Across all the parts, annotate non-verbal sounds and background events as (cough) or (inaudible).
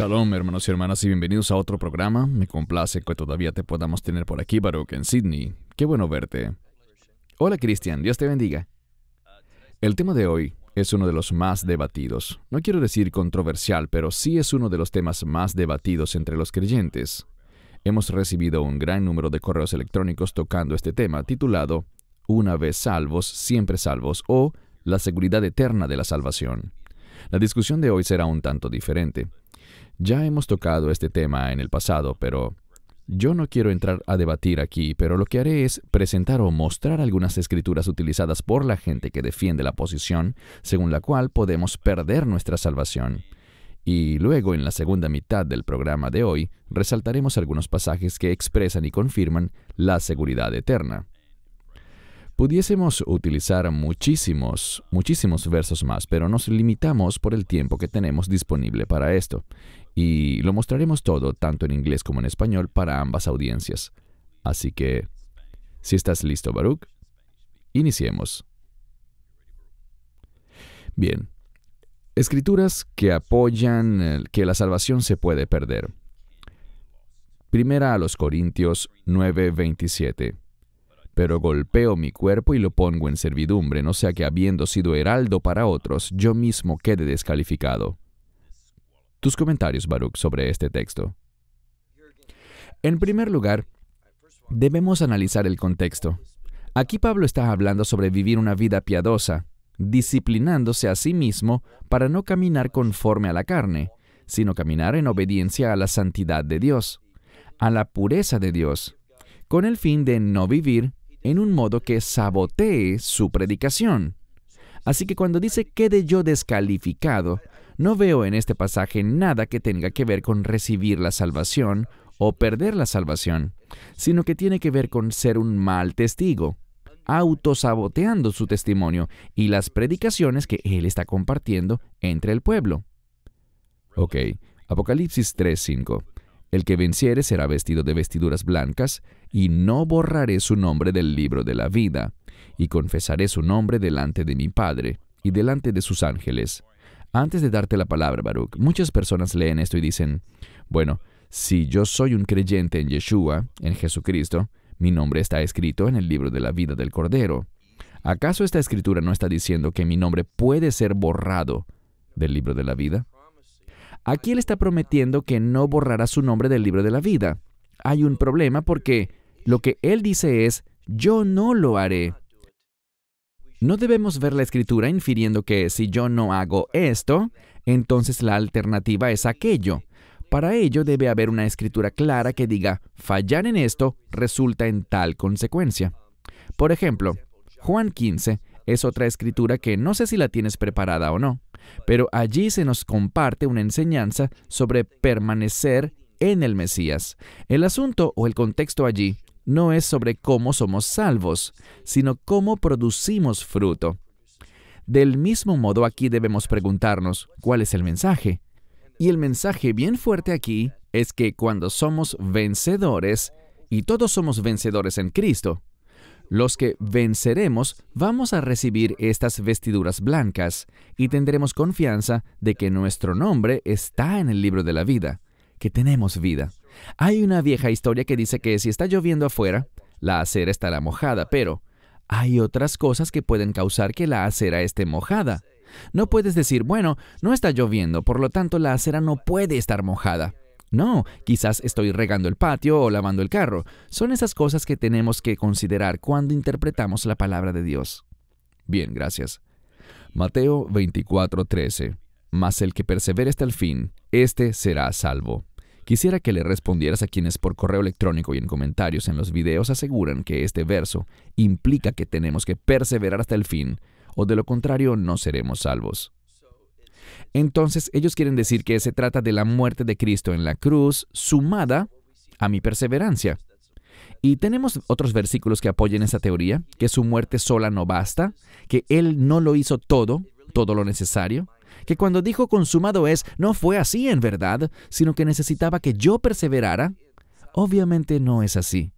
Shalom, hermanos y hermanas, y bienvenidos a otro programa. Me complace que todavía te podamos tener por aquí, Baruch, en Sydney. Qué bueno verte. Hola, Cristian, Dios te bendiga. El tema de hoy es uno de los más debatidos. No quiero decir controversial, pero sí es uno de los temas más debatidos entre los creyentes. Hemos recibido un gran número de correos electrónicos tocando este tema, titulado Una vez salvos, siempre salvos o La seguridad eterna de la salvación. La discusión de hoy será un tanto diferente. Ya hemos tocado este tema en el pasado, pero yo no quiero entrar a debatir aquí, pero lo que haré es presentar o mostrar algunas escrituras utilizadas por la gente que defiende la posición según la cual podemos perder nuestra salvación. Y luego, en la segunda mitad del programa de hoy, resaltaremos algunos pasajes que expresan y confirman la seguridad eterna. Pudiésemos utilizar muchísimos, muchísimos versos más, pero nos limitamos por el tiempo que tenemos disponible para esto y lo mostraremos todo, tanto en inglés como en español, para ambas audiencias. Así que, si estás listo, Baruch, iniciemos. Bien. Escrituras que apoyan que la salvación se puede perder. Primera a los Corintios 9:27. Pero golpeo mi cuerpo y lo pongo en servidumbre, no sea que habiendo sido heraldo para otros, yo mismo quede descalificado. Tus comentarios, Baruch, sobre este texto. En primer lugar, debemos analizar el contexto. Aquí Pablo está hablando sobre vivir una vida piadosa, disciplinándose a sí mismo para no caminar conforme a la carne, sino caminar en obediencia a la santidad de Dios, a la pureza de Dios, con el fin de no vivir en un modo que sabotee su predicación. Así que cuando dice quede yo descalificado, no veo en este pasaje nada que tenga que ver con recibir la salvación o perder la salvación, sino que tiene que ver con ser un mal testigo, autosaboteando su testimonio y las predicaciones que él está compartiendo entre el pueblo. Ok, Apocalipsis 3:5. El que venciere será vestido de vestiduras blancas, y no borraré su nombre del libro de la vida, y confesaré su nombre delante de mi Padre y delante de sus ángeles. Antes de darte la palabra, Baruch, muchas personas leen esto y dicen, bueno, si yo soy un creyente en Yeshua, en Jesucristo, mi nombre está escrito en el libro de la vida del Cordero. ¿Acaso esta escritura no está diciendo que mi nombre puede ser borrado del libro de la vida? Aquí él está prometiendo que no borrará su nombre del libro de la vida. Hay un problema porque lo que él dice es, yo no lo haré. No debemos ver la escritura infiriendo que si yo no hago esto, entonces la alternativa es aquello. Para ello debe haber una escritura clara que diga, fallar en esto resulta en tal consecuencia. Por ejemplo, Juan 15 es otra escritura que no sé si la tienes preparada o no, pero allí se nos comparte una enseñanza sobre permanecer en el Mesías. El asunto o el contexto allí no es sobre cómo somos salvos, sino cómo producimos fruto. Del mismo modo aquí debemos preguntarnos, ¿cuál es el mensaje? Y el mensaje bien fuerte aquí es que cuando somos vencedores, y todos somos vencedores en Cristo, los que venceremos vamos a recibir estas vestiduras blancas y tendremos confianza de que nuestro nombre está en el libro de la vida, que tenemos vida. Hay una vieja historia que dice que si está lloviendo afuera, la acera estará mojada, pero hay otras cosas que pueden causar que la acera esté mojada. No puedes decir, bueno, no está lloviendo, por lo tanto la acera no puede estar mojada. No, quizás estoy regando el patio o lavando el carro. Son esas cosas que tenemos que considerar cuando interpretamos la palabra de Dios. Bien, gracias. Mateo 24:13. Mas el que persevere hasta el fin, éste será salvo. Quisiera que le respondieras a quienes por correo electrónico y en comentarios en los videos aseguran que este verso implica que tenemos que perseverar hasta el fin, o de lo contrario no seremos salvos. Entonces ellos quieren decir que se trata de la muerte de Cristo en la cruz sumada a mi perseverancia. Y tenemos otros versículos que apoyen esa teoría, que su muerte sola no basta, que Él no lo hizo todo, todo lo necesario, que cuando dijo consumado es, no fue así en verdad, sino que necesitaba que yo perseverara? Obviamente no es así.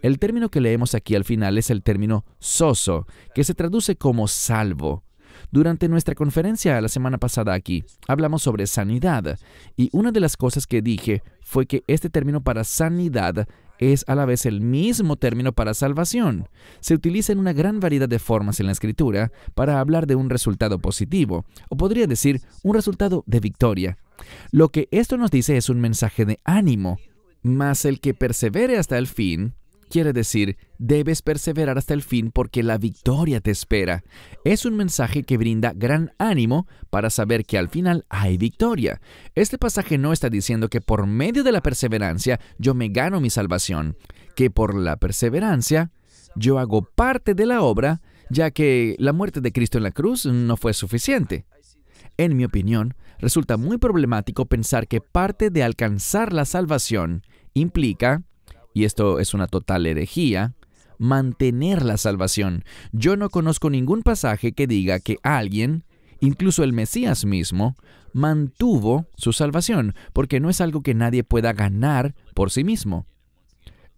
El término que leemos aquí al final es el término soso, que se traduce como salvo. Durante nuestra conferencia la semana pasada aquí, hablamos sobre sanidad, y una de las cosas que dije fue que este término para sanidad es a la vez el mismo término para salvación. Se utiliza en una gran variedad de formas en la escritura para hablar de un resultado positivo, o podría decir un resultado de victoria. Lo que esto nos dice es un mensaje de ánimo, mas el que persevere hasta el fin Quiere decir, debes perseverar hasta el fin porque la victoria te espera. Es un mensaje que brinda gran ánimo para saber que al final hay victoria. Este pasaje no está diciendo que por medio de la perseverancia yo me gano mi salvación, que por la perseverancia yo hago parte de la obra, ya que la muerte de Cristo en la cruz no fue suficiente. En mi opinión, resulta muy problemático pensar que parte de alcanzar la salvación implica y esto es una total herejía, mantener la salvación. Yo no conozco ningún pasaje que diga que alguien, incluso el Mesías mismo, mantuvo su salvación, porque no es algo que nadie pueda ganar por sí mismo.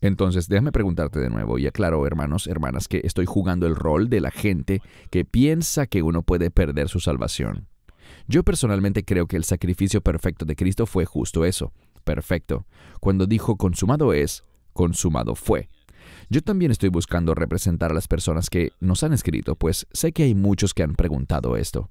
Entonces, déjame preguntarte de nuevo, y aclaro, hermanos, hermanas, que estoy jugando el rol de la gente que piensa que uno puede perder su salvación. Yo personalmente creo que el sacrificio perfecto de Cristo fue justo eso, perfecto. Cuando dijo consumado es, consumado fue. Yo también estoy buscando representar a las personas que nos han escrito, pues sé que hay muchos que han preguntado esto.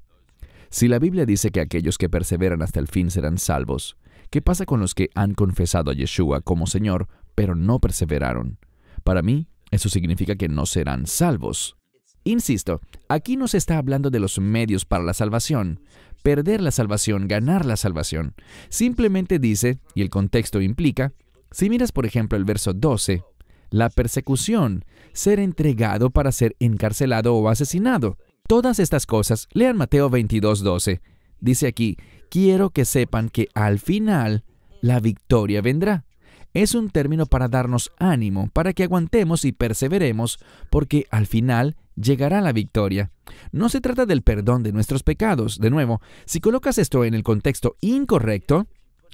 Si la Biblia dice que aquellos que perseveran hasta el fin serán salvos, ¿qué pasa con los que han confesado a Yeshua como Señor, pero no perseveraron? Para mí, eso significa que no serán salvos. Insisto, aquí no se está hablando de los medios para la salvación, perder la salvación, ganar la salvación. Simplemente dice, y el contexto implica, si miras, por ejemplo, el verso 12, la persecución, ser entregado para ser encarcelado o asesinado. Todas estas cosas, lean Mateo 22, 12. Dice aquí, quiero que sepan que al final la victoria vendrá. Es un término para darnos ánimo, para que aguantemos y perseveremos, porque al final llegará la victoria. No se trata del perdón de nuestros pecados. De nuevo, si colocas esto en el contexto incorrecto,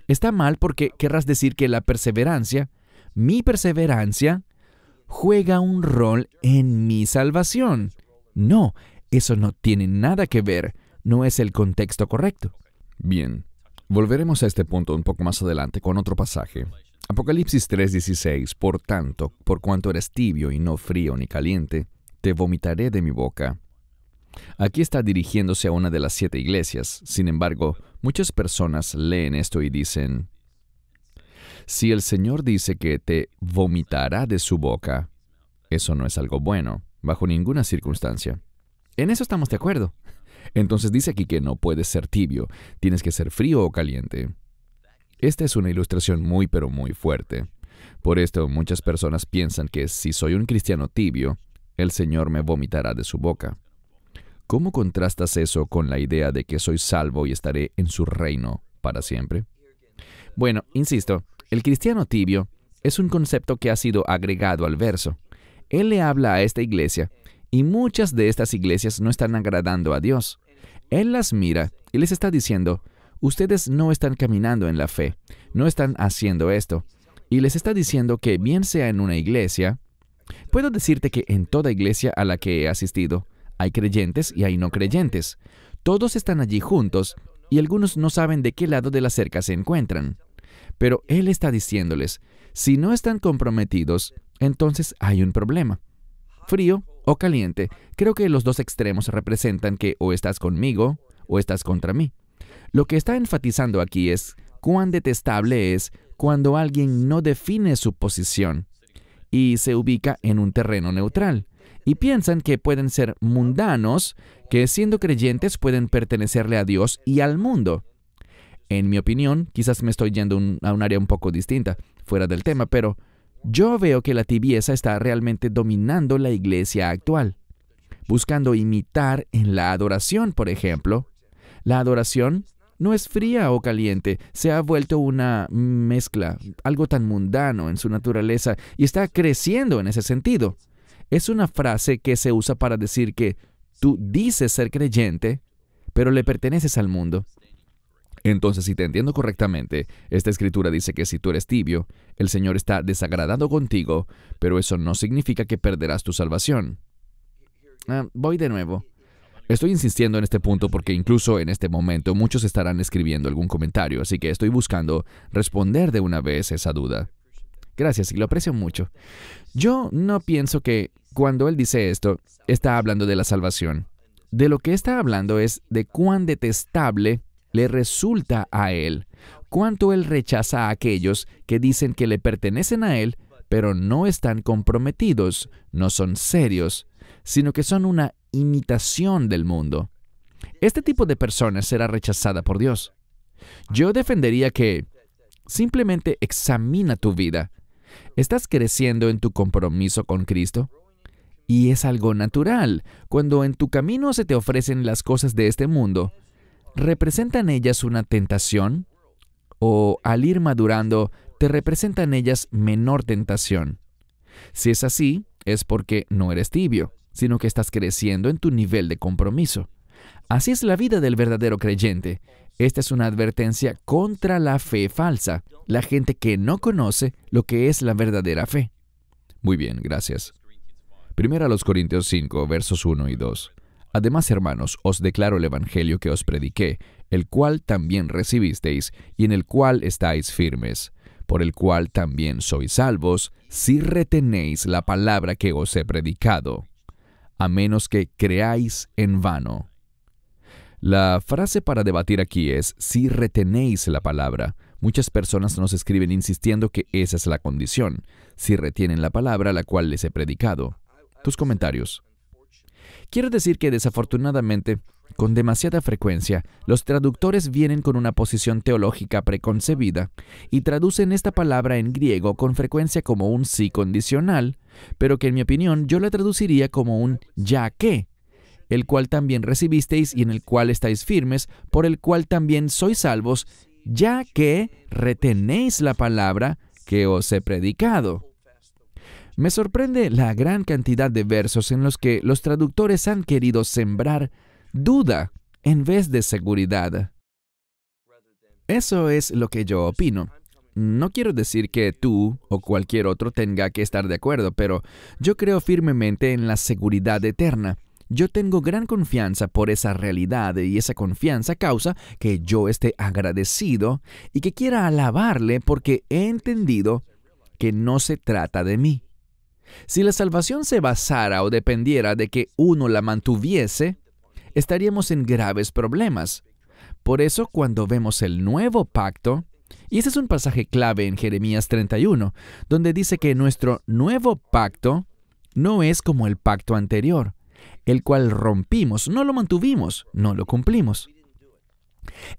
Está mal porque querrás decir que la perseverancia, mi perseverancia, juega un rol en mi salvación. No, eso no tiene nada que ver, no es el contexto correcto. Bien, volveremos a este punto un poco más adelante con otro pasaje. Apocalipsis 3:16, por tanto, por cuanto eres tibio y no frío ni caliente, te vomitaré de mi boca. Aquí está dirigiéndose a una de las siete iglesias. Sin embargo, muchas personas leen esto y dicen, si el Señor dice que te vomitará de su boca, eso no es algo bueno, bajo ninguna circunstancia. En eso estamos de acuerdo. Entonces dice aquí que no puedes ser tibio, tienes que ser frío o caliente. Esta es una ilustración muy pero muy fuerte. Por esto muchas personas piensan que si soy un cristiano tibio, el Señor me vomitará de su boca. ¿Cómo contrastas eso con la idea de que soy salvo y estaré en su reino para siempre? Bueno, insisto, el cristiano tibio es un concepto que ha sido agregado al verso. Él le habla a esta iglesia y muchas de estas iglesias no están agradando a Dios. Él las mira y les está diciendo, ustedes no están caminando en la fe, no están haciendo esto. Y les está diciendo que bien sea en una iglesia, puedo decirte que en toda iglesia a la que he asistido, hay creyentes y hay no creyentes. Todos están allí juntos y algunos no saben de qué lado de la cerca se encuentran. Pero Él está diciéndoles, si no están comprometidos, entonces hay un problema. Frío o caliente, creo que los dos extremos representan que o estás conmigo o estás contra mí. Lo que está enfatizando aquí es cuán detestable es cuando alguien no define su posición y se ubica en un terreno neutral, y piensan que pueden ser mundanos, que siendo creyentes pueden pertenecerle a Dios y al mundo. En mi opinión, quizás me estoy yendo a un área un poco distinta, fuera del tema, pero yo veo que la tibieza está realmente dominando la iglesia actual, buscando imitar en la adoración, por ejemplo. La adoración no es fría o caliente, se ha vuelto una mezcla, algo tan mundano en su naturaleza, y está creciendo en ese sentido. Es una frase que se usa para decir que tú dices ser creyente, pero le perteneces al mundo. Entonces, si te entiendo correctamente, esta escritura dice que si tú eres tibio, el Señor está desagradado contigo, pero eso no significa que perderás tu salvación. Ah, voy de nuevo. Estoy insistiendo en este punto porque incluso en este momento muchos estarán escribiendo algún comentario, así que estoy buscando responder de una vez esa duda. Gracias y lo aprecio mucho. Yo no pienso que cuando él dice esto, está hablando de la salvación. De lo que está hablando es de cuán detestable le resulta a él, cuánto él rechaza a aquellos que dicen que le pertenecen a él, pero no están comprometidos, no son serios, sino que son una imitación del mundo. Este tipo de personas será rechazada por Dios. Yo defendería que simplemente examina tu vida. ¿Estás creciendo en tu compromiso con Cristo? Y es algo natural. Cuando en tu camino se te ofrecen las cosas de este mundo, ¿representan ellas una tentación? ¿O al ir madurando, te representan ellas menor tentación? Si es así, es porque no eres tibio, sino que estás creciendo en tu nivel de compromiso. Así es la vida del verdadero creyente. Esta es una advertencia contra la fe falsa, la gente que no conoce lo que es la verdadera fe. Muy bien, gracias. Primera a los Corintios 5, versos 1 y 2. Además, hermanos, os declaro el Evangelio que os prediqué, el cual también recibisteis y en el cual estáis firmes, por el cual también sois salvos, si retenéis la palabra que os he predicado, a menos que creáis en vano. La frase para debatir aquí es si retenéis la palabra. Muchas personas nos escriben insistiendo que esa es la condición, si retienen la palabra la cual les he predicado tus comentarios. Quiero decir que desafortunadamente, con demasiada frecuencia, los traductores vienen con una posición teológica preconcebida y traducen esta palabra en griego con frecuencia como un sí condicional, pero que en mi opinión yo la traduciría como un ya que, el cual también recibisteis y en el cual estáis firmes, por el cual también sois salvos, ya que retenéis la palabra que os he predicado. Me sorprende la gran cantidad de versos en los que los traductores han querido sembrar duda en vez de seguridad. Eso es lo que yo opino. No quiero decir que tú o cualquier otro tenga que estar de acuerdo, pero yo creo firmemente en la seguridad eterna. Yo tengo gran confianza por esa realidad y esa confianza causa que yo esté agradecido y que quiera alabarle porque he entendido que no se trata de mí, si la salvación se basara o dependiera de que uno la mantuviese, estaríamos en graves problemas. Por eso cuando vemos el nuevo pacto, y ese es un pasaje clave en Jeremías 31, donde dice que nuestro nuevo pacto no es como el pacto anterior, el cual rompimos, no lo mantuvimos, no lo cumplimos.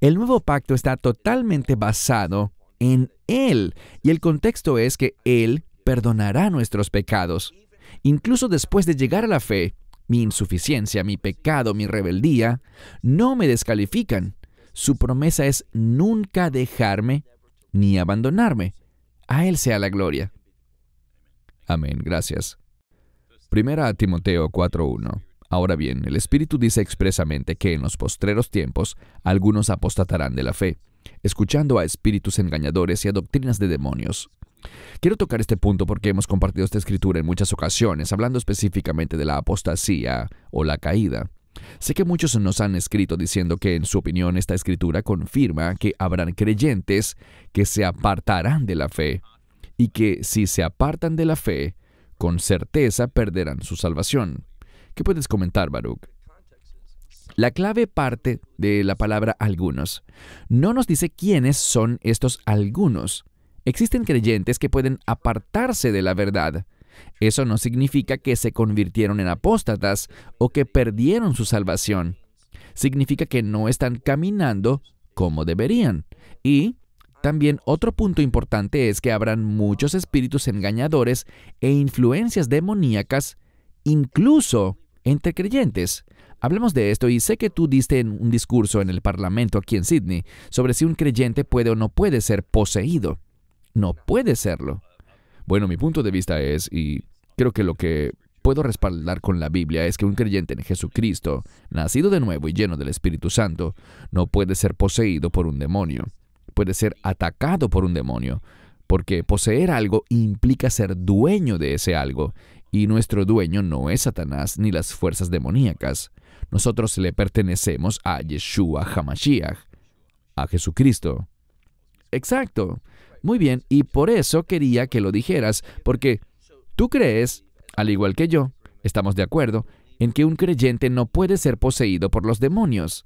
El nuevo pacto está totalmente basado en Él, y el contexto es que Él perdonará nuestros pecados. Incluso después de llegar a la fe, mi insuficiencia, mi pecado, mi rebeldía, no me descalifican. Su promesa es nunca dejarme ni abandonarme. A Él sea la gloria. Amén. Gracias. Primera a Timoteo 4.1 Ahora bien, el Espíritu dice expresamente que en los postreros tiempos algunos apostatarán de la fe, escuchando a espíritus engañadores y a doctrinas de demonios. Quiero tocar este punto porque hemos compartido esta escritura en muchas ocasiones, hablando específicamente de la apostasía o la caída. Sé que muchos nos han escrito diciendo que en su opinión esta escritura confirma que habrán creyentes que se apartarán de la fe y que si se apartan de la fe, con certeza perderán su salvación. ¿Qué puedes comentar, Baruch? La clave parte de la palabra algunos. No nos dice quiénes son estos algunos. Existen creyentes que pueden apartarse de la verdad. Eso no significa que se convirtieron en apóstatas o que perdieron su salvación. Significa que no están caminando como deberían. Y también otro punto importante es que habrán muchos espíritus engañadores e influencias demoníacas, incluso entre creyentes. Hablemos de esto y sé que tú diste un discurso en el Parlamento aquí en Sydney sobre si un creyente puede o no puede ser poseído. No puede serlo. Bueno, mi punto de vista es, y creo que lo que puedo respaldar con la Biblia es que un creyente en Jesucristo, nacido de nuevo y lleno del Espíritu Santo, no puede ser poseído por un demonio, puede ser atacado por un demonio, porque poseer algo implica ser dueño de ese algo, y nuestro dueño no es Satanás ni las fuerzas demoníacas. Nosotros le pertenecemos a Yeshua Hamashiach, a Jesucristo. Exacto. Muy bien, y por eso quería que lo dijeras, porque tú crees, al igual que yo, estamos de acuerdo, en que un creyente no puede ser poseído por los demonios.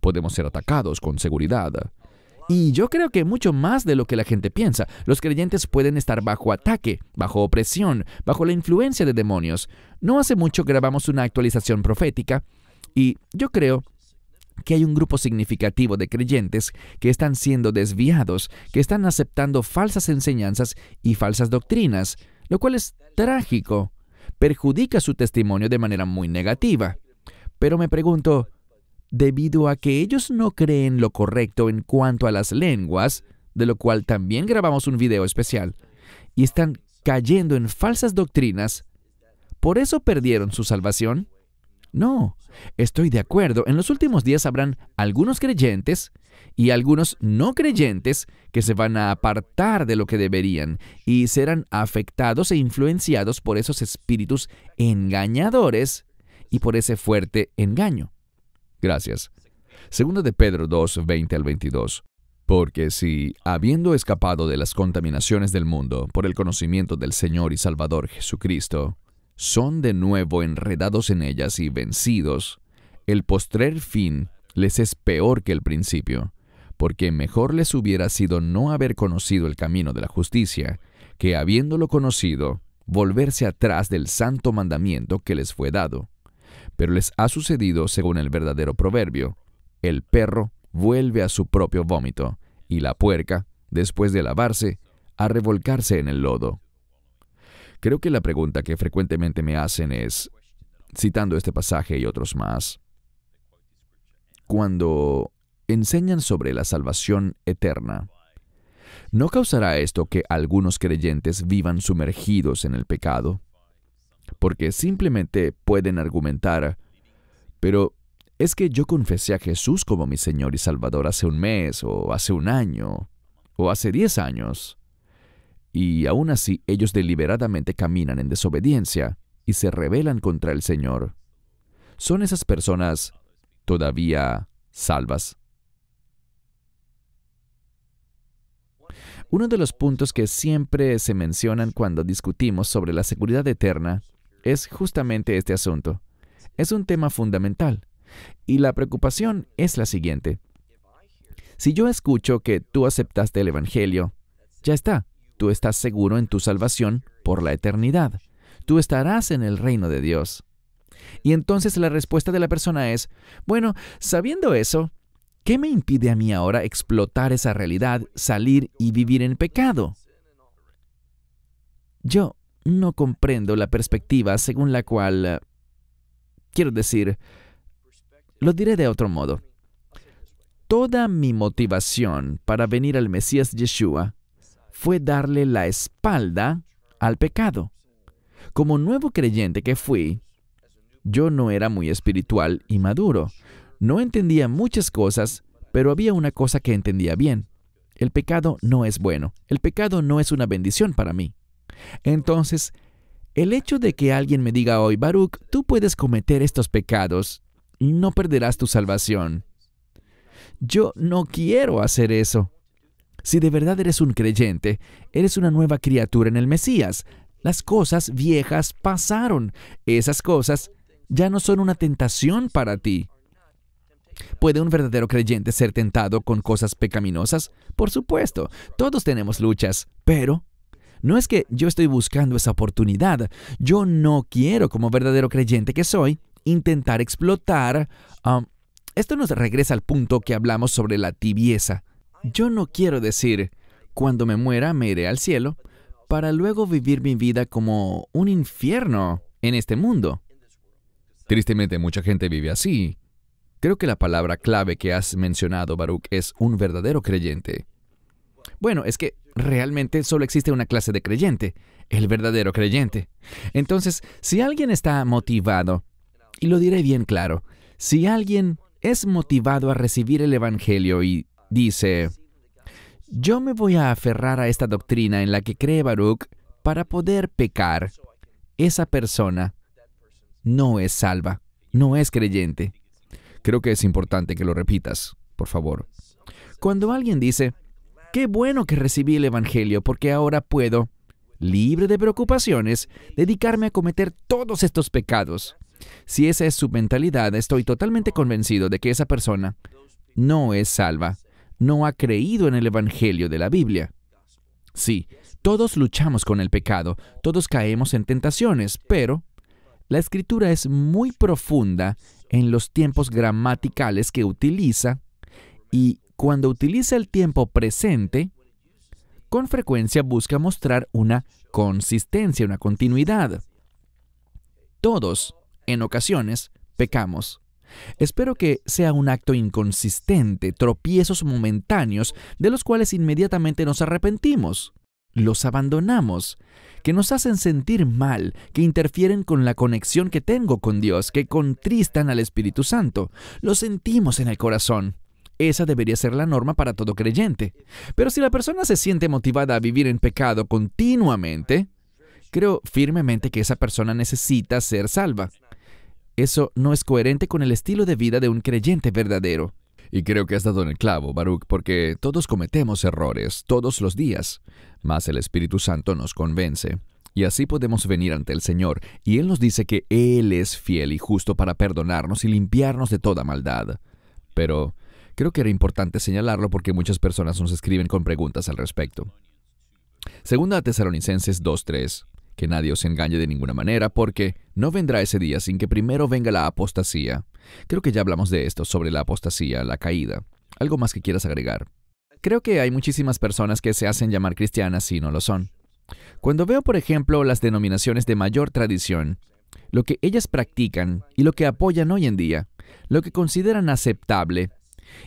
Podemos ser atacados con seguridad. Y yo creo que mucho más de lo que la gente piensa. Los creyentes pueden estar bajo ataque, bajo opresión, bajo la influencia de demonios. No hace mucho grabamos una actualización profética y yo creo que hay un grupo significativo de creyentes que están siendo desviados, que están aceptando falsas enseñanzas y falsas doctrinas, lo cual es trágico, perjudica su testimonio de manera muy negativa. Pero me pregunto, debido a que ellos no creen lo correcto en cuanto a las lenguas, de lo cual también grabamos un video especial, y están cayendo en falsas doctrinas, ¿por eso perdieron su salvación? No, estoy de acuerdo. En los últimos días habrán algunos creyentes y algunos no creyentes que se van a apartar de lo que deberían y serán afectados e influenciados por esos espíritus engañadores y por ese fuerte engaño. Gracias. Segunda de Pedro 2, 20 al 22. Porque si, habiendo escapado de las contaminaciones del mundo por el conocimiento del Señor y Salvador Jesucristo, son de nuevo enredados en ellas y vencidos, el postrer fin les es peor que el principio, porque mejor les hubiera sido no haber conocido el camino de la justicia, que habiéndolo conocido, volverse atrás del santo mandamiento que les fue dado pero les ha sucedido según el verdadero proverbio. El perro vuelve a su propio vómito, y la puerca, después de lavarse, a revolcarse en el lodo. Creo que la pregunta que frecuentemente me hacen es, citando este pasaje y otros más, cuando enseñan sobre la salvación eterna, ¿no causará esto que algunos creyentes vivan sumergidos en el pecado? porque simplemente pueden argumentar, pero es que yo confesé a Jesús como mi Señor y Salvador hace un mes, o hace un año, o hace diez años. Y aún así ellos deliberadamente caminan en desobediencia y se rebelan contra el Señor. ¿Son esas personas todavía salvas? Uno de los puntos que siempre se mencionan cuando discutimos sobre la seguridad eterna es justamente este asunto. Es un tema fundamental. Y la preocupación es la siguiente. Si yo escucho que tú aceptaste el Evangelio, ya está, tú estás seguro en tu salvación por la eternidad. Tú estarás en el reino de Dios. Y entonces la respuesta de la persona es, bueno, sabiendo eso, ¿qué me impide a mí ahora explotar esa realidad, salir y vivir en pecado? Yo no comprendo la perspectiva según la cual... Eh, quiero decir, lo diré de otro modo. Toda mi motivación para venir al Mesías Yeshua fue darle la espalda al pecado. Como nuevo creyente que fui, yo no era muy espiritual y maduro. No entendía muchas cosas, pero había una cosa que entendía bien. El pecado no es bueno. El pecado no es una bendición para mí. Entonces, el hecho de que alguien me diga hoy, Baruch, tú puedes cometer estos pecados, y no perderás tu salvación. Yo no quiero hacer eso. Si de verdad eres un creyente, eres una nueva criatura en el Mesías. Las cosas viejas pasaron. Esas cosas ya no son una tentación para ti. ¿Puede un verdadero creyente ser tentado con cosas pecaminosas? Por supuesto, todos tenemos luchas, pero no es que yo estoy buscando esa oportunidad. Yo no quiero, como verdadero creyente que soy, intentar explotar... Um, esto nos regresa al punto que hablamos sobre la tibieza. Yo no quiero decir, cuando me muera me iré al cielo, para luego vivir mi vida como un infierno en este mundo. Tristemente mucha gente vive así. Creo que la palabra clave que has mencionado, Baruch, es un verdadero creyente. Bueno, es que realmente solo existe una clase de creyente, el verdadero creyente. Entonces, si alguien está motivado, y lo diré bien claro, si alguien es motivado a recibir el Evangelio y dice, yo me voy a aferrar a esta doctrina en la que cree Baruch para poder pecar, esa persona no es salva, no es creyente. Creo que es importante que lo repitas, por favor. Cuando alguien dice, Qué bueno que recibí el Evangelio porque ahora puedo, libre de preocupaciones, dedicarme a cometer todos estos pecados. Si esa es su mentalidad, estoy totalmente convencido de que esa persona no es salva, no ha creído en el Evangelio de la Biblia. Sí, todos luchamos con el pecado, todos caemos en tentaciones, pero la escritura es muy profunda en los tiempos gramaticales que utiliza y cuando utiliza el tiempo presente, con frecuencia busca mostrar una consistencia, una continuidad. Todos, en ocasiones, pecamos. Espero que sea un acto inconsistente, tropiezos momentáneos, de los cuales inmediatamente nos arrepentimos, los abandonamos, que nos hacen sentir mal, que interfieren con la conexión que tengo con Dios, que contristan al Espíritu Santo, lo sentimos en el corazón. Esa debería ser la norma para todo creyente. Pero si la persona se siente motivada a vivir en pecado continuamente, creo firmemente que esa persona necesita ser salva. Eso no es coherente con el estilo de vida de un creyente verdadero. Y creo que has dado en el clavo, Baruch, porque todos cometemos errores todos los días, mas el Espíritu Santo nos convence. Y así podemos venir ante el Señor, y Él nos dice que Él es fiel y justo para perdonarnos y limpiarnos de toda maldad. Pero Creo que era importante señalarlo porque muchas personas nos escriben con preguntas al respecto. Segunda a Tesalonicenses 2.3, que nadie os engañe de ninguna manera, porque no vendrá ese día sin que primero venga la apostasía. Creo que ya hablamos de esto, sobre la apostasía, la caída. ¿Algo más que quieras agregar? Creo que hay muchísimas personas que se hacen llamar cristianas y no lo son. Cuando veo, por ejemplo, las denominaciones de mayor tradición, lo que ellas practican y lo que apoyan hoy en día, lo que consideran aceptable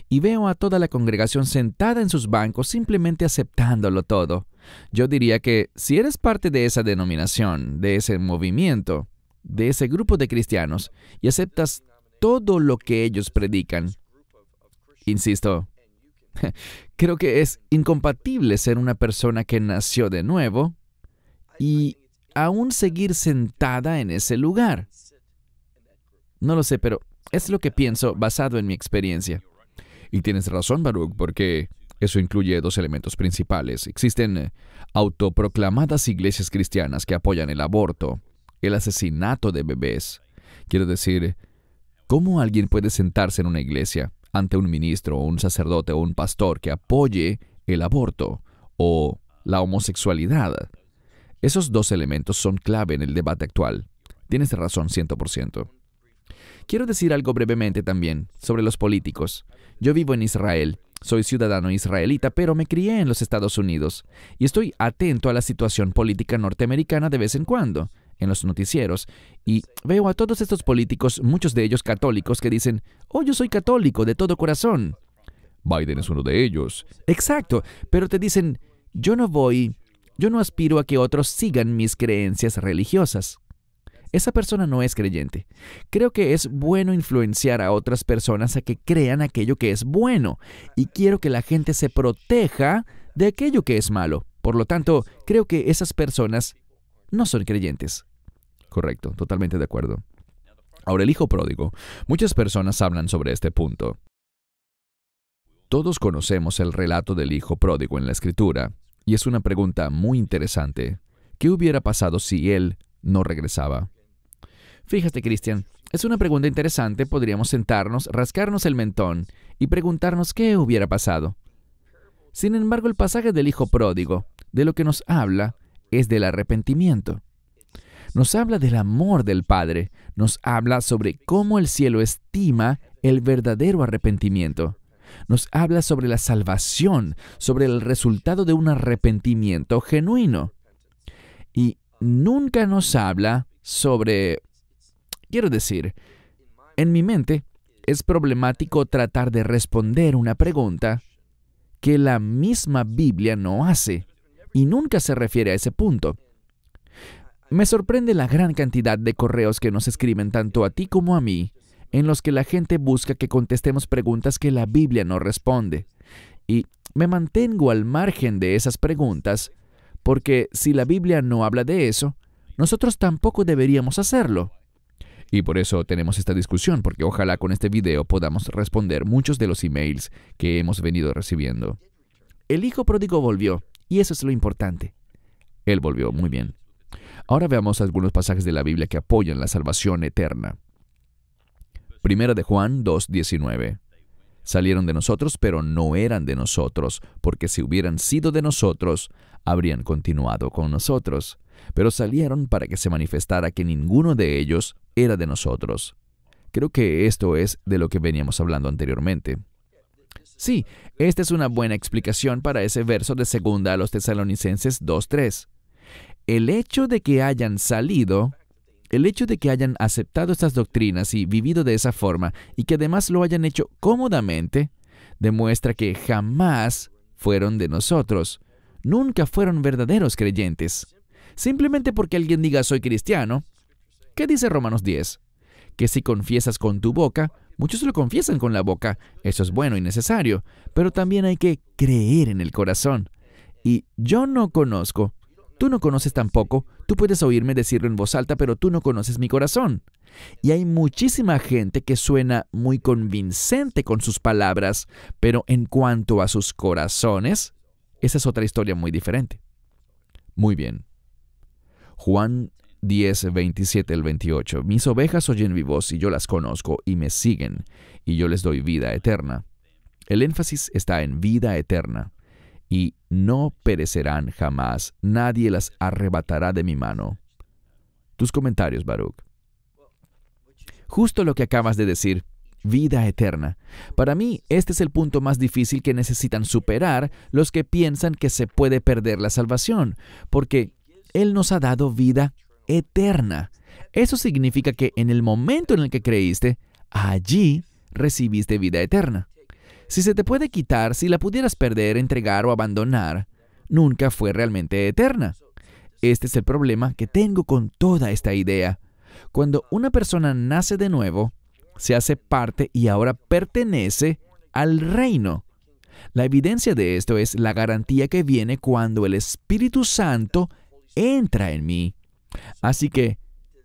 y veo a toda la congregación sentada en sus bancos simplemente aceptándolo todo. Yo diría que si eres parte de esa denominación, de ese movimiento, de ese grupo de cristianos, y aceptas todo lo que ellos predican, insisto, (laughs) creo que es incompatible ser una persona que nació de nuevo y aún seguir sentada en ese lugar. No lo sé, pero es lo que pienso basado en mi experiencia. Y tienes razón, Baruch, porque eso incluye dos elementos principales. Existen eh, autoproclamadas iglesias cristianas que apoyan el aborto, el asesinato de bebés. Quiero decir, ¿cómo alguien puede sentarse en una iglesia ante un ministro o un sacerdote o un pastor que apoye el aborto o la homosexualidad? Esos dos elementos son clave en el debate actual. Tienes razón 100%. Quiero decir algo brevemente también sobre los políticos. Yo vivo en Israel, soy ciudadano israelita, pero me crié en los Estados Unidos y estoy atento a la situación política norteamericana de vez en cuando, en los noticieros, y veo a todos estos políticos, muchos de ellos católicos, que dicen, oh, yo soy católico de todo corazón. Biden es uno de ellos. Exacto, pero te dicen, yo no voy, yo no aspiro a que otros sigan mis creencias religiosas esa persona no es creyente. Creo que es bueno influenciar a otras personas a que crean aquello que es bueno y quiero que la gente se proteja de aquello que es malo. Por lo tanto, creo que esas personas no son creyentes. Correcto, totalmente de acuerdo. Ahora el hijo pródigo. Muchas personas hablan sobre este punto. Todos conocemos el relato del hijo pródigo en la escritura, y es una pregunta muy interesante. ¿Qué hubiera pasado si él no regresaba? Fíjate, Cristian, es una pregunta interesante. Podríamos sentarnos, rascarnos el mentón y preguntarnos qué hubiera pasado. Sin embargo, el pasaje del Hijo Pródigo, de lo que nos habla, es del arrepentimiento. Nos habla del amor del Padre, nos habla sobre cómo el cielo estima el verdadero arrepentimiento. Nos habla sobre la salvación, sobre el resultado de un arrepentimiento genuino. Y nunca nos habla sobre Quiero decir, en mi mente es problemático tratar de responder una pregunta que la misma Biblia no hace y nunca se refiere a ese punto. Me sorprende la gran cantidad de correos que nos escriben tanto a ti como a mí, en los que la gente busca que contestemos preguntas que la Biblia no responde. Y me mantengo al margen de esas preguntas, porque si la Biblia no habla de eso, nosotros tampoco deberíamos hacerlo. Y por eso tenemos esta discusión, porque ojalá con este video podamos responder muchos de los emails que hemos venido recibiendo. El hijo pródigo volvió, y eso es lo importante. Él volvió, muy bien. Ahora veamos algunos pasajes de la Biblia que apoyan la salvación eterna. Primera de Juan 2.19. Salieron de nosotros, pero no eran de nosotros, porque si hubieran sido de nosotros, habrían continuado con nosotros pero salieron para que se manifestara que ninguno de ellos era de nosotros. Creo que esto es de lo que veníamos hablando anteriormente. Sí, esta es una buena explicación para ese verso de segunda a los tesalonicenses 2.3. El hecho de que hayan salido, el hecho de que hayan aceptado estas doctrinas y vivido de esa forma, y que además lo hayan hecho cómodamente, demuestra que jamás fueron de nosotros, nunca fueron verdaderos creyentes simplemente porque alguien diga soy cristiano. ¿Qué dice Romanos 10? Que si confiesas con tu boca, muchos lo confiesan con la boca, eso es bueno y necesario, pero también hay que creer en el corazón. Y yo no conozco, tú no conoces tampoco, tú puedes oírme decirlo en voz alta, pero tú no conoces mi corazón. Y hay muchísima gente que suena muy convincente con sus palabras, pero en cuanto a sus corazones, esa es otra historia muy diferente. Muy bien. Juan 10, 27 28. Mis ovejas oyen mi voz y yo las conozco y me siguen, y yo les doy vida eterna. El énfasis está en vida eterna, y no perecerán jamás, nadie las arrebatará de mi mano. Tus comentarios, Baruch. Justo lo que acabas de decir, vida eterna. Para mí, este es el punto más difícil que necesitan superar los que piensan que se puede perder la salvación, porque él nos ha dado vida eterna. Eso significa que en el momento en el que creíste, allí recibiste vida eterna. Si se te puede quitar, si la pudieras perder, entregar o abandonar, nunca fue realmente eterna. Este es el problema que tengo con toda esta idea. Cuando una persona nace de nuevo, se hace parte y ahora pertenece al reino. La evidencia de esto es la garantía que viene cuando el Espíritu Santo entra en mí. Así que,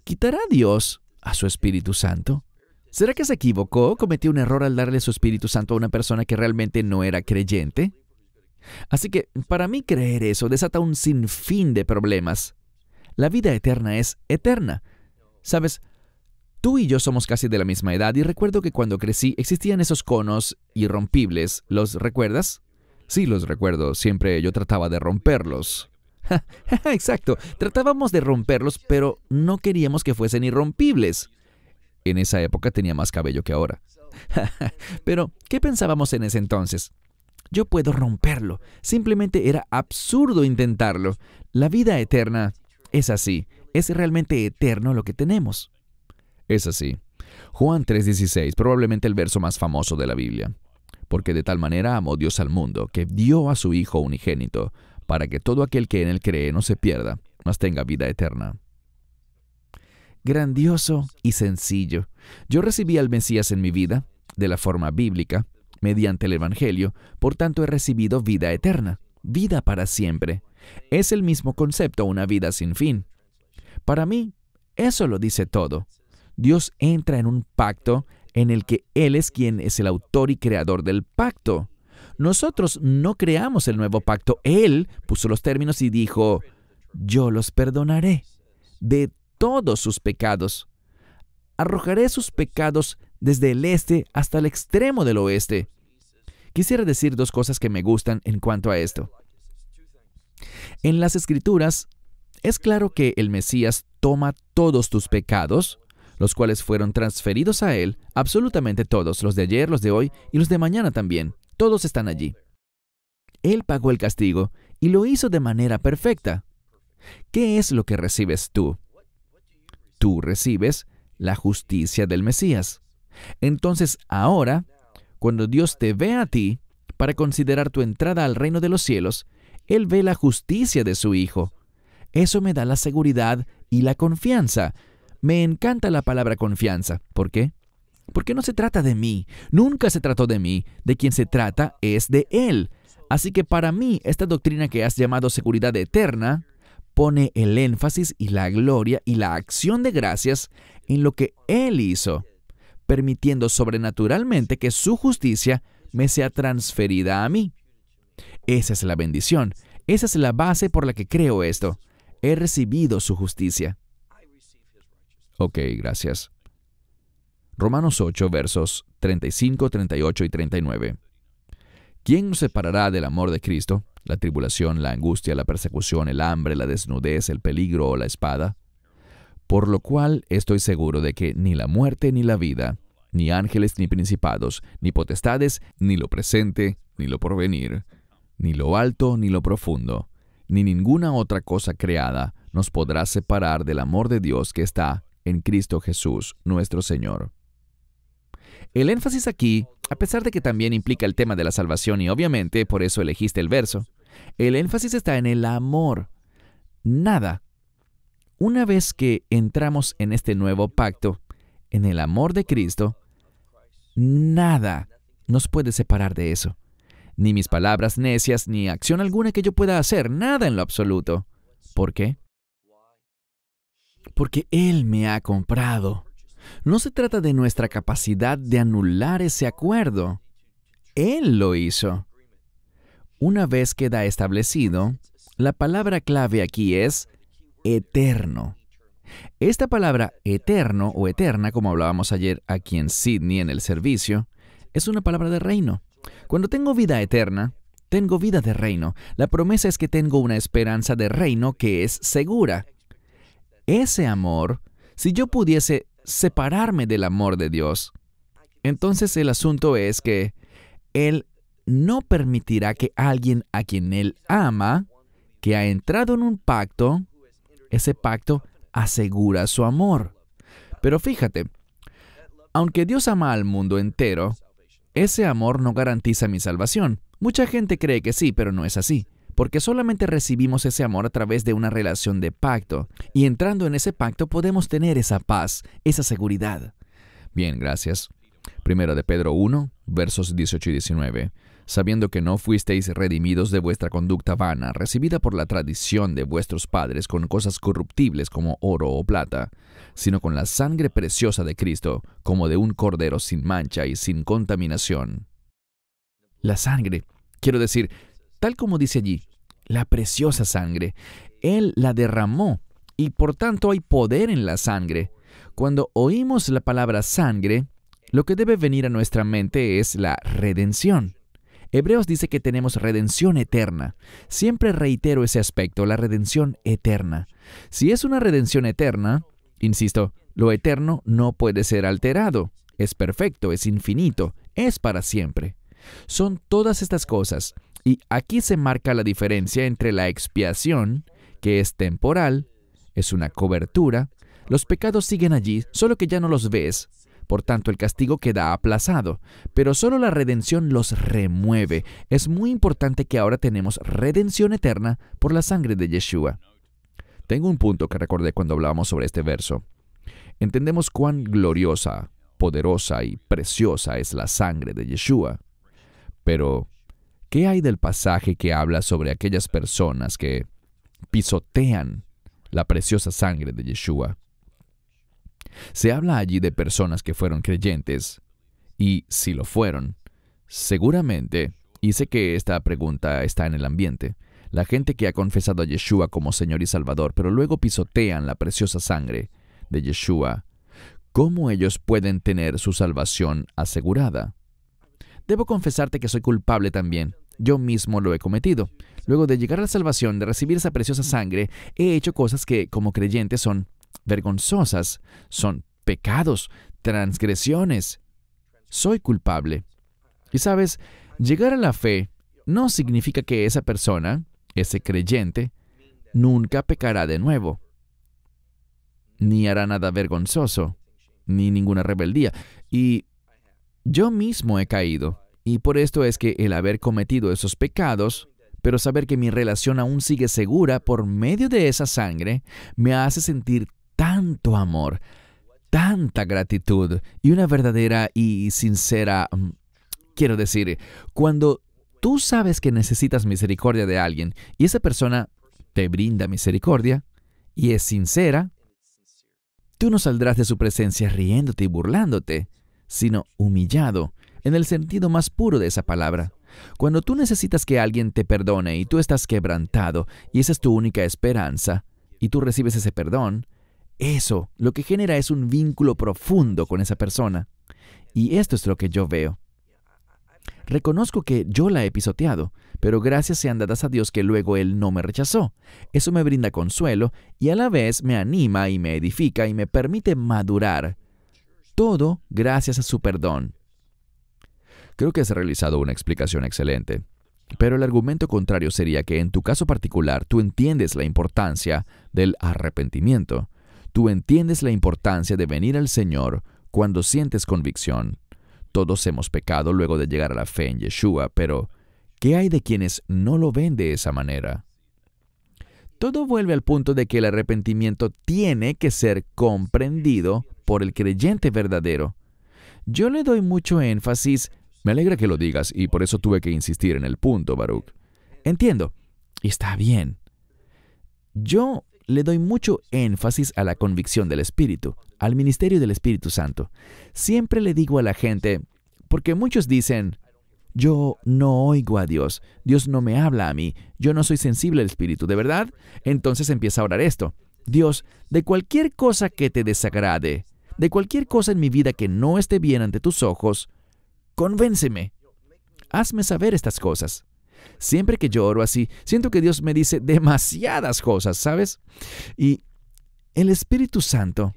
¿quitará Dios a su Espíritu Santo? ¿Será que se equivocó? ¿Cometió un error al darle su Espíritu Santo a una persona que realmente no era creyente? Así que, para mí creer eso desata un sinfín de problemas. La vida eterna es eterna. Sabes, tú y yo somos casi de la misma edad y recuerdo que cuando crecí existían esos conos irrompibles. ¿Los recuerdas? Sí, los recuerdo. Siempre yo trataba de romperlos. (laughs) Exacto, tratábamos de romperlos, pero no queríamos que fuesen irrompibles. En esa época tenía más cabello que ahora. (laughs) pero, ¿qué pensábamos en ese entonces? Yo puedo romperlo. Simplemente era absurdo intentarlo. La vida eterna es así. Es realmente eterno lo que tenemos. Es así. Juan 3:16, probablemente el verso más famoso de la Biblia. Porque de tal manera amó Dios al mundo, que dio a su Hijo unigénito, para que todo aquel que en él cree no se pierda, mas tenga vida eterna. Grandioso y sencillo. Yo recibí al Mesías en mi vida, de la forma bíblica, mediante el Evangelio, por tanto he recibido vida eterna, vida para siempre. Es el mismo concepto, una vida sin fin. Para mí, eso lo dice todo. Dios entra en un pacto en el que Él es quien es el autor y creador del pacto. Nosotros no creamos el nuevo pacto. Él puso los términos y dijo, yo los perdonaré de todos sus pecados. Arrojaré sus pecados desde el este hasta el extremo del oeste. Quisiera decir dos cosas que me gustan en cuanto a esto. En las escrituras, es claro que el Mesías toma todos tus pecados, los cuales fueron transferidos a Él, absolutamente todos, los de ayer, los de hoy y los de mañana también. Todos están allí. Él pagó el castigo y lo hizo de manera perfecta. ¿Qué es lo que recibes tú? Tú recibes la justicia del Mesías. Entonces ahora, cuando Dios te ve a ti para considerar tu entrada al reino de los cielos, Él ve la justicia de su Hijo. Eso me da la seguridad y la confianza. Me encanta la palabra confianza. ¿Por qué? Porque no se trata de mí, nunca se trató de mí, de quien se trata es de Él. Así que para mí, esta doctrina que has llamado seguridad eterna pone el énfasis y la gloria y la acción de gracias en lo que Él hizo, permitiendo sobrenaturalmente que su justicia me sea transferida a mí. Esa es la bendición, esa es la base por la que creo esto. He recibido su justicia. Ok, gracias. Romanos 8, versos 35, 38 y 39. ¿Quién nos separará del amor de Cristo? ¿La tribulación, la angustia, la persecución, el hambre, la desnudez, el peligro o la espada? Por lo cual estoy seguro de que ni la muerte ni la vida, ni ángeles ni principados, ni potestades, ni lo presente, ni lo porvenir, ni lo alto ni lo profundo, ni ninguna otra cosa creada nos podrá separar del amor de Dios que está en Cristo Jesús, nuestro Señor. El énfasis aquí, a pesar de que también implica el tema de la salvación y obviamente por eso elegiste el verso, el énfasis está en el amor. Nada. Una vez que entramos en este nuevo pacto, en el amor de Cristo, nada nos puede separar de eso. Ni mis palabras necias, ni acción alguna que yo pueda hacer, nada en lo absoluto. ¿Por qué? Porque Él me ha comprado. No se trata de nuestra capacidad de anular ese acuerdo. Él lo hizo. Una vez queda establecido, la palabra clave aquí es eterno. Esta palabra eterno o eterna, como hablábamos ayer aquí en Sydney en el servicio, es una palabra de reino. Cuando tengo vida eterna, tengo vida de reino. La promesa es que tengo una esperanza de reino que es segura. Ese amor, si yo pudiese separarme del amor de Dios. Entonces el asunto es que Él no permitirá que alguien a quien Él ama, que ha entrado en un pacto, ese pacto asegura su amor. Pero fíjate, aunque Dios ama al mundo entero, ese amor no garantiza mi salvación. Mucha gente cree que sí, pero no es así porque solamente recibimos ese amor a través de una relación de pacto, y entrando en ese pacto podemos tener esa paz, esa seguridad. Bien, gracias. Primero de Pedro 1, versos 18 y 19. Sabiendo que no fuisteis redimidos de vuestra conducta vana, recibida por la tradición de vuestros padres con cosas corruptibles como oro o plata, sino con la sangre preciosa de Cristo, como de un cordero sin mancha y sin contaminación. La sangre, quiero decir, Tal como dice allí, la preciosa sangre, Él la derramó y por tanto hay poder en la sangre. Cuando oímos la palabra sangre, lo que debe venir a nuestra mente es la redención. Hebreos dice que tenemos redención eterna. Siempre reitero ese aspecto, la redención eterna. Si es una redención eterna, insisto, lo eterno no puede ser alterado. Es perfecto, es infinito, es para siempre. Son todas estas cosas y aquí se marca la diferencia entre la expiación, que es temporal, es una cobertura, los pecados siguen allí, solo que ya no los ves. Por tanto, el castigo queda aplazado, pero solo la redención los remueve. Es muy importante que ahora tenemos redención eterna por la sangre de Yeshua. Tengo un punto que recordé cuando hablábamos sobre este verso. Entendemos cuán gloriosa, poderosa y preciosa es la sangre de Yeshua. Pero, ¿Qué hay del pasaje que habla sobre aquellas personas que pisotean la preciosa sangre de Yeshua? Se habla allí de personas que fueron creyentes, y si lo fueron, seguramente, y sé que esta pregunta está en el ambiente, la gente que ha confesado a Yeshua como Señor y Salvador, pero luego pisotean la preciosa sangre de Yeshua, ¿cómo ellos pueden tener su salvación asegurada? Debo confesarte que soy culpable también. Yo mismo lo he cometido. Luego de llegar a la salvación, de recibir esa preciosa sangre, he hecho cosas que como creyente son vergonzosas, son pecados, transgresiones. Soy culpable. Y sabes, llegar a la fe no significa que esa persona, ese creyente, nunca pecará de nuevo, ni hará nada vergonzoso, ni ninguna rebeldía. Y yo mismo he caído. Y por esto es que el haber cometido esos pecados, pero saber que mi relación aún sigue segura por medio de esa sangre, me hace sentir tanto amor, tanta gratitud y una verdadera y sincera... Mm, quiero decir, cuando tú sabes que necesitas misericordia de alguien y esa persona te brinda misericordia y es sincera, tú no saldrás de su presencia riéndote y burlándote, sino humillado en el sentido más puro de esa palabra. Cuando tú necesitas que alguien te perdone y tú estás quebrantado y esa es tu única esperanza, y tú recibes ese perdón, eso lo que genera es un vínculo profundo con esa persona. Y esto es lo que yo veo. Reconozco que yo la he pisoteado, pero gracias sean dadas a Dios que luego Él no me rechazó. Eso me brinda consuelo y a la vez me anima y me edifica y me permite madurar. Todo gracias a su perdón. Creo que has realizado una explicación excelente. Pero el argumento contrario sería que en tu caso particular tú entiendes la importancia del arrepentimiento. Tú entiendes la importancia de venir al Señor cuando sientes convicción. Todos hemos pecado luego de llegar a la fe en Yeshua, pero ¿qué hay de quienes no lo ven de esa manera? Todo vuelve al punto de que el arrepentimiento tiene que ser comprendido por el creyente verdadero. Yo le doy mucho énfasis me alegra que lo digas y por eso tuve que insistir en el punto, Baruch. Entiendo. Está bien. Yo le doy mucho énfasis a la convicción del Espíritu, al ministerio del Espíritu Santo. Siempre le digo a la gente, porque muchos dicen, yo no oigo a Dios, Dios no me habla a mí, yo no soy sensible al Espíritu, ¿de verdad? Entonces empieza a orar esto. Dios, de cualquier cosa que te desagrade, de cualquier cosa en mi vida que no esté bien ante tus ojos, Convénceme. Hazme saber estas cosas. Siempre que yo oro así, siento que Dios me dice demasiadas cosas, ¿sabes? Y el Espíritu Santo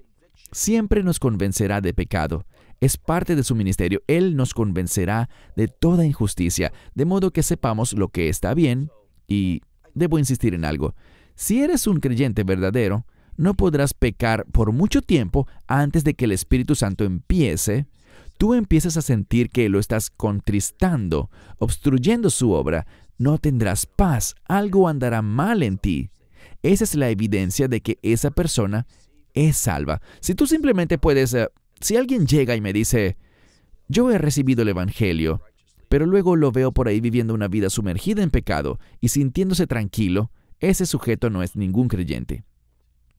siempre nos convencerá de pecado. Es parte de su ministerio. Él nos convencerá de toda injusticia, de modo que sepamos lo que está bien. Y debo insistir en algo. Si eres un creyente verdadero, no podrás pecar por mucho tiempo antes de que el Espíritu Santo empiece tú empiezas a sentir que lo estás contristando, obstruyendo su obra, no tendrás paz, algo andará mal en ti. Esa es la evidencia de que esa persona es salva. Si tú simplemente puedes, eh, si alguien llega y me dice, yo he recibido el Evangelio, pero luego lo veo por ahí viviendo una vida sumergida en pecado y sintiéndose tranquilo, ese sujeto no es ningún creyente.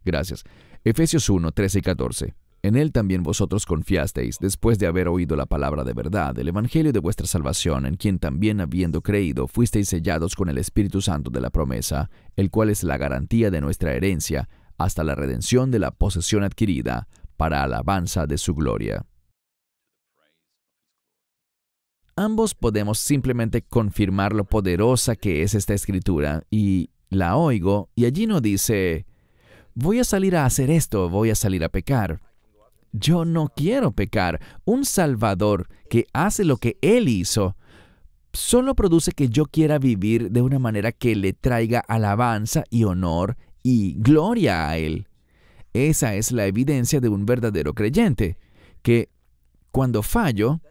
Gracias. Efesios 1, 13 y 14. En él también vosotros confiasteis, después de haber oído la palabra de verdad, el Evangelio de vuestra salvación, en quien también habiendo creído, fuisteis sellados con el Espíritu Santo de la promesa, el cual es la garantía de nuestra herencia, hasta la redención de la posesión adquirida, para alabanza de su gloria. Ambos podemos simplemente confirmar lo poderosa que es esta escritura, y la oigo, y allí no dice, voy a salir a hacer esto, voy a salir a pecar yo no quiero pecar. Un Salvador que hace lo que Él hizo solo produce que yo quiera vivir de una manera que le traiga alabanza y honor y gloria a Él. Esa es la evidencia de un verdadero creyente, que cuando fallo,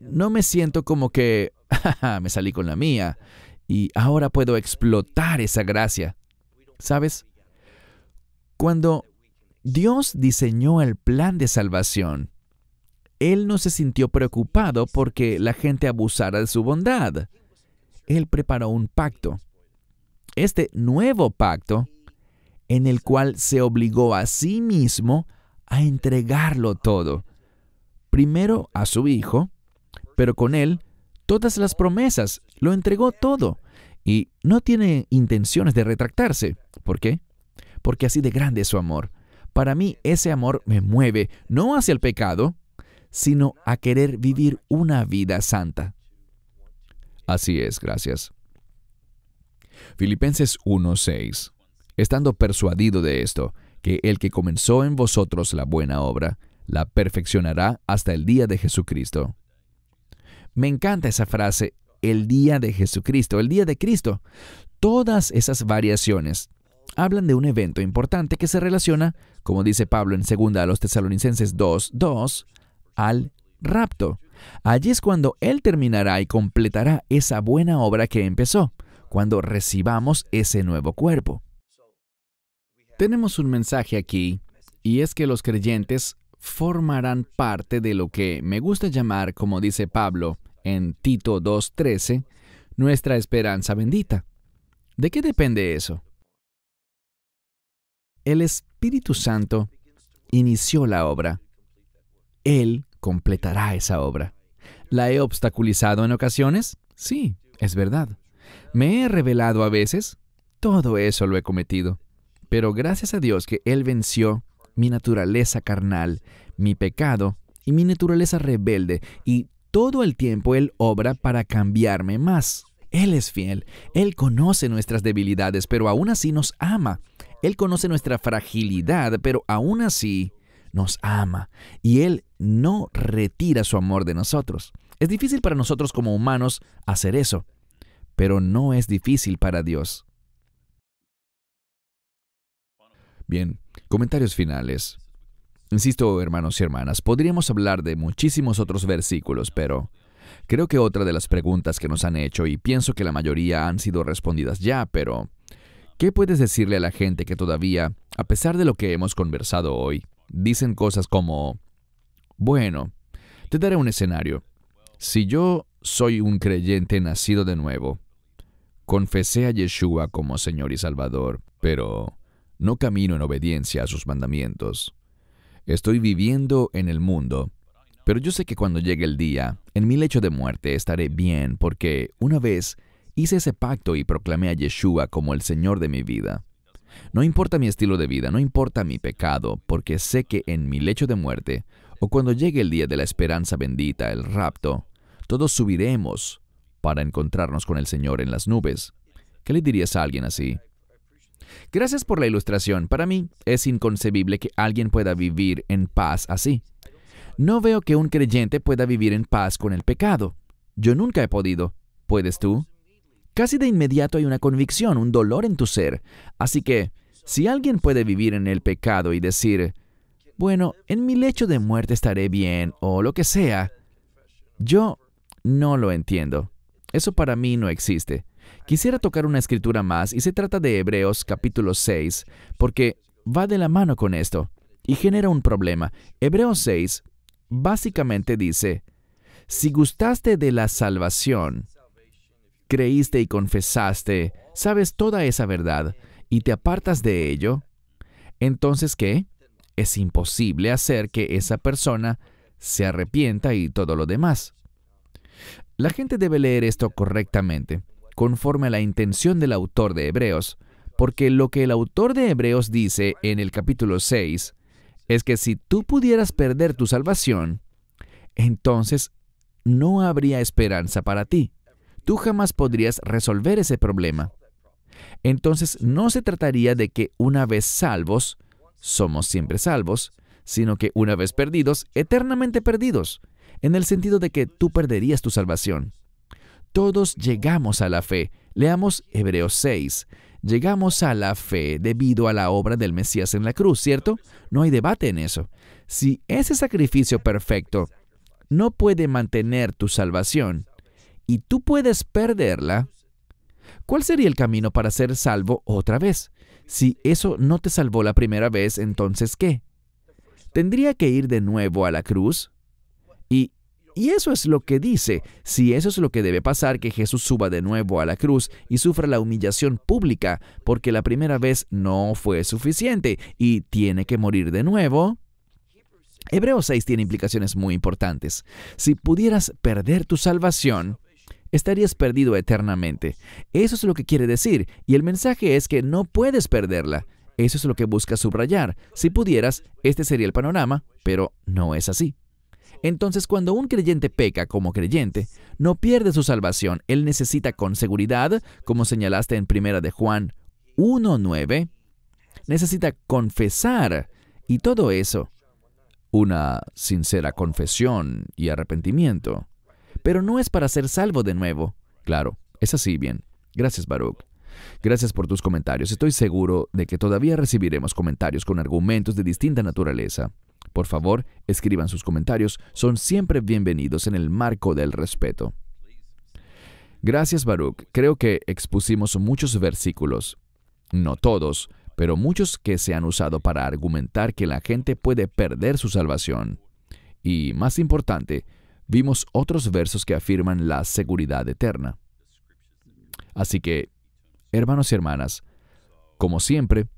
no me siento como que (laughs) me salí con la mía y ahora puedo explotar esa gracia. ¿Sabes? Cuando Dios diseñó el plan de salvación. Él no se sintió preocupado porque la gente abusara de su bondad. Él preparó un pacto. Este nuevo pacto, en el cual se obligó a sí mismo a entregarlo todo. Primero a su hijo, pero con él todas las promesas, lo entregó todo y no tiene intenciones de retractarse. ¿Por qué? Porque así de grande es su amor. Para mí ese amor me mueve no hacia el pecado, sino a querer vivir una vida santa. Así es, gracias. Filipenses 1:6 Estando persuadido de esto, que el que comenzó en vosotros la buena obra, la perfeccionará hasta el día de Jesucristo. Me encanta esa frase, el día de Jesucristo, el día de Cristo. Todas esas variaciones hablan de un evento importante que se relaciona, como dice Pablo en 2 a los tesalonicenses 22 al rapto. Allí es cuando Él terminará y completará esa buena obra que empezó, cuando recibamos ese nuevo cuerpo. Tenemos un mensaje aquí, y es que los creyentes formarán parte de lo que me gusta llamar, como dice Pablo en Tito 2.13, nuestra esperanza bendita. ¿De qué depende eso? el Espíritu Santo inició la obra. Él completará esa obra. ¿La he obstaculizado en ocasiones? Sí, es verdad. ¿Me he revelado a veces? Todo eso lo he cometido. Pero gracias a Dios que Él venció mi naturaleza carnal, mi pecado y mi naturaleza rebelde, y todo el tiempo Él obra para cambiarme más. Él es fiel, Él conoce nuestras debilidades, pero aún así nos ama él conoce nuestra fragilidad, pero aún así nos ama y Él no retira su amor de nosotros. Es difícil para nosotros como humanos hacer eso, pero no es difícil para Dios. Bien, comentarios finales. Insisto, hermanos y hermanas, podríamos hablar de muchísimos otros versículos, pero creo que otra de las preguntas que nos han hecho, y pienso que la mayoría han sido respondidas ya, pero ¿Qué puedes decirle a la gente que todavía, a pesar de lo que hemos conversado hoy, dicen cosas como, bueno, te daré un escenario. Si yo soy un creyente nacido de nuevo, confesé a Yeshua como Señor y Salvador, pero no camino en obediencia a sus mandamientos. Estoy viviendo en el mundo, pero yo sé que cuando llegue el día, en mi lecho de muerte estaré bien porque, una vez Hice ese pacto y proclamé a Yeshua como el Señor de mi vida. No importa mi estilo de vida, no importa mi pecado, porque sé que en mi lecho de muerte, o cuando llegue el día de la esperanza bendita, el rapto, todos subiremos para encontrarnos con el Señor en las nubes. ¿Qué le dirías a alguien así? Gracias por la ilustración. Para mí es inconcebible que alguien pueda vivir en paz así. No veo que un creyente pueda vivir en paz con el pecado. Yo nunca he podido. ¿Puedes tú? Casi de inmediato hay una convicción, un dolor en tu ser. Así que, si alguien puede vivir en el pecado y decir, bueno, en mi lecho de muerte estaré bien o lo que sea, yo no lo entiendo. Eso para mí no existe. Quisiera tocar una escritura más y se trata de Hebreos capítulo 6, porque va de la mano con esto y genera un problema. Hebreos 6 básicamente dice, si gustaste de la salvación, creíste y confesaste, sabes toda esa verdad, y te apartas de ello, entonces ¿qué? Es imposible hacer que esa persona se arrepienta y todo lo demás. La gente debe leer esto correctamente, conforme a la intención del autor de Hebreos, porque lo que el autor de Hebreos dice en el capítulo 6 es que si tú pudieras perder tu salvación, entonces no habría esperanza para ti tú jamás podrías resolver ese problema. Entonces no se trataría de que una vez salvos, somos siempre salvos, sino que una vez perdidos, eternamente perdidos, en el sentido de que tú perderías tu salvación. Todos llegamos a la fe. Leamos Hebreos 6. Llegamos a la fe debido a la obra del Mesías en la cruz, ¿cierto? No hay debate en eso. Si ese sacrificio perfecto no puede mantener tu salvación, y tú puedes perderla, ¿cuál sería el camino para ser salvo otra vez? Si eso no te salvó la primera vez, entonces ¿qué? ¿Tendría que ir de nuevo a la cruz? Y, eso es lo que dice, si eso es lo que debe pasar, que Jesús suba de nuevo a la cruz y sufra la humillación pública, porque la primera vez no fue suficiente y tiene que morir de nuevo. Hebreos 6 tiene implicaciones muy importantes. Si pudieras perder tu salvación, estarías perdido eternamente. Eso es lo que quiere decir, y el mensaje es que no puedes perderla. Eso es lo que busca subrayar. Si pudieras, este sería el panorama, pero no es así. Entonces, cuando un creyente peca como creyente, no pierde su salvación. Él necesita con seguridad, como señalaste en Primera de Juan 1.9, necesita confesar y todo eso. Una sincera confesión y arrepentimiento pero no es para ser salvo de nuevo. Claro, es así bien. Gracias, Baruch. Gracias por tus comentarios. Estoy seguro de que todavía recibiremos comentarios con argumentos de distinta naturaleza. Por favor, escriban sus comentarios. Son siempre bienvenidos en el marco del respeto. Gracias, Baruch. Creo que expusimos muchos versículos. No todos, pero muchos que se han usado para argumentar que la gente puede perder su salvación. Y, más importante, vimos otros versos que afirman la seguridad eterna. Así que, hermanos y hermanas, como siempre,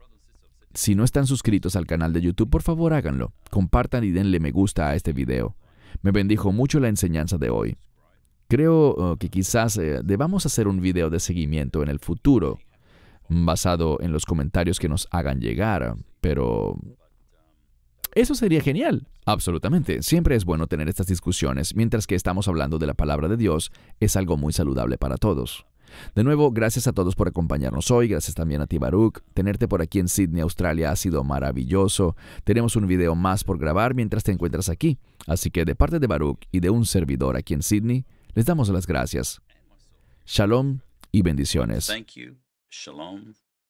si no están suscritos al canal de YouTube, por favor háganlo. Compartan y denle me gusta a este video. Me bendijo mucho la enseñanza de hoy. Creo uh, que quizás eh, debamos hacer un video de seguimiento en el futuro, basado en los comentarios que nos hagan llegar, pero eso sería genial. Absolutamente, siempre es bueno tener estas discusiones mientras que estamos hablando de la palabra de Dios, es algo muy saludable para todos. De nuevo, gracias a todos por acompañarnos hoy, gracias también a ti Baruch, tenerte por aquí en Sydney, Australia ha sido maravilloso, tenemos un video más por grabar mientras te encuentras aquí, así que de parte de Baruch y de un servidor aquí en Sydney, les damos las gracias. Shalom y bendiciones.